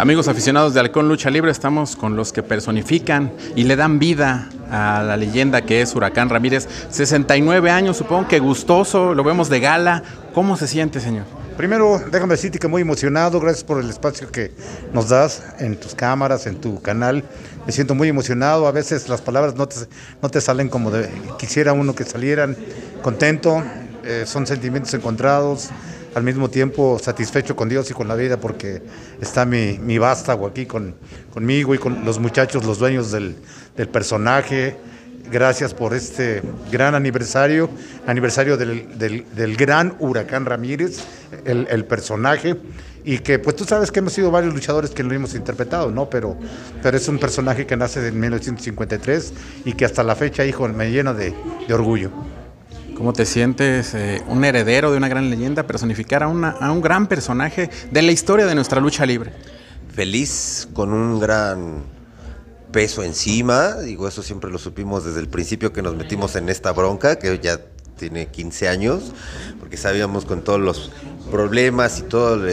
Amigos aficionados de Halcón Lucha Libre, estamos con los que personifican y le dan vida a la leyenda que es Huracán Ramírez. 69 años, supongo que gustoso, lo vemos de gala. ¿Cómo se siente, señor? Primero, déjame decirte que muy emocionado, gracias por el espacio que nos das en tus cámaras, en tu canal. Me siento muy emocionado, a veces las palabras no te, no te salen como de, quisiera uno que salieran. Contento, eh, son sentimientos encontrados, al mismo tiempo satisfecho con Dios y con la vida porque está mi, mi vástago aquí con, conmigo y con los muchachos, los dueños del, personaje. Gracias por este gran aniversario, aniversario del, gran Huracán Ramírez, el, personaje y que pues tú sabes que hemos sido varios luchadores que lo hemos interpretado, ¿no? Pero, pero es un personaje que nace en 1953 y que hasta la fecha, hijo, me llena de, de orgullo. ¿Cómo te sientes eh, un heredero de una gran leyenda, personificar a, a un gran personaje de la historia de nuestra lucha libre? Feliz, con un gran peso encima, digo, eso siempre lo supimos desde el principio que nos metimos en esta bronca, que ya tiene 15 años, porque sabíamos con todos los problemas y todo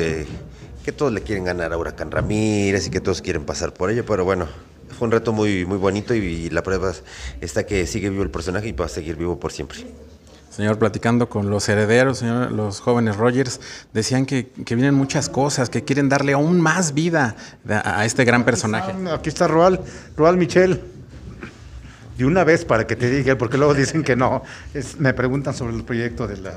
que todos le quieren ganar a Huracán Ramírez y que todos quieren pasar por ello, pero bueno, fue un reto muy, bonito y la prueba está que sigue vivo el personaje y va a seguir vivo por siempre. Señor, platicando con los herederos, los jóvenes Rogers, decían que, vienen muchas cosas, que quieren darle aún más vida a, este gran personaje. Aquí está, aquí está Roal, Roal Michel de una vez para que te diga, porque luego dicen que no. me preguntan sobre el proyecto de la...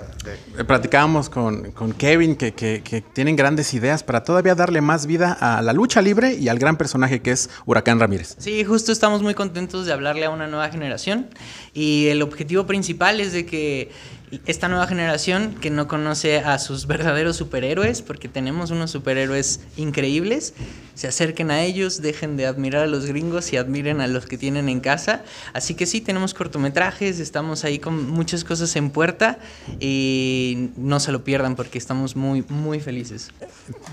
Eh, platicábamos con, Kevin que, que, tienen grandes ideas para todavía darle más vida a la lucha libre y al gran personaje que es Huracán Ramírez. Sí, justo estamos muy contentos de hablarle a una nueva generación y el objetivo principal es de que esta nueva generación que no conoce a sus verdaderos superhéroes, porque tenemos unos superhéroes increíbles, se acerquen a ellos, dejen de admirar a los gringos y admiren a los que tienen en casa. Así que sí, tenemos cortometrajes, estamos ahí con muchas cosas en puerta y no se lo pierdan porque estamos muy, muy felices.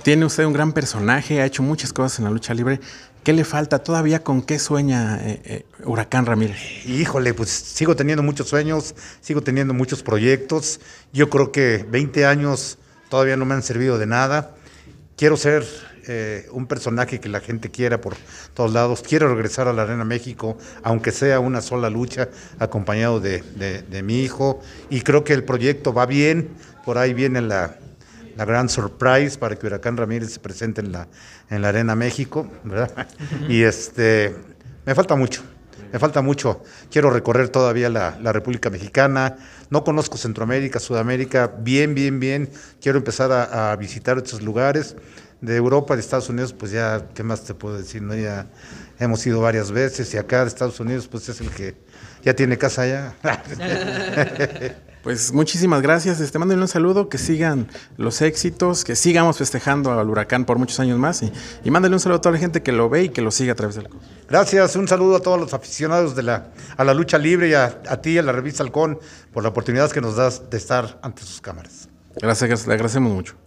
Tiene usted un gran personaje, ha hecho muchas cosas en la lucha libre. ¿Qué le falta todavía? ¿Con qué sueña eh, eh, Huracán Ramírez? Híjole, pues sigo teniendo muchos sueños, sigo teniendo muchos proyectos. Yo creo que 20 años todavía no me han servido de nada. Quiero ser eh, un personaje que la gente quiera por todos lados. Quiero regresar a la Arena México, aunque sea una sola lucha, acompañado de mi hijo. Y creo que el proyecto va bien. Por ahí viene la, la gran surprise para que Huracán Ramírez se presente en la, en la Arena México, ¿verdad? Y este, me falta mucho, me falta mucho. Quiero recorrer todavía la, República Mexicana. No conozco Centroamérica, Sudamérica, bien, bien, bien. Quiero empezar a, a visitar estos lugares de Europa, de Estados Unidos, pues ya, ¿qué más te puedo decir? No? Ya hemos ido varias veces y acá de Estados Unidos, pues es el que ya tiene casa allá. Pues muchísimas gracias, este, mándenle un saludo, que sigan los éxitos, que sigamos festejando al huracán por muchos años más y, y un saludo a toda la gente que lo ve y que lo sigue a través del... Gracias, un saludo a todos los aficionados de la, a la lucha libre y a, ti ti, a la revista Halcón, por la oportunidad que nos das de estar ante sus cámaras. Gracias, le agradecemos mucho.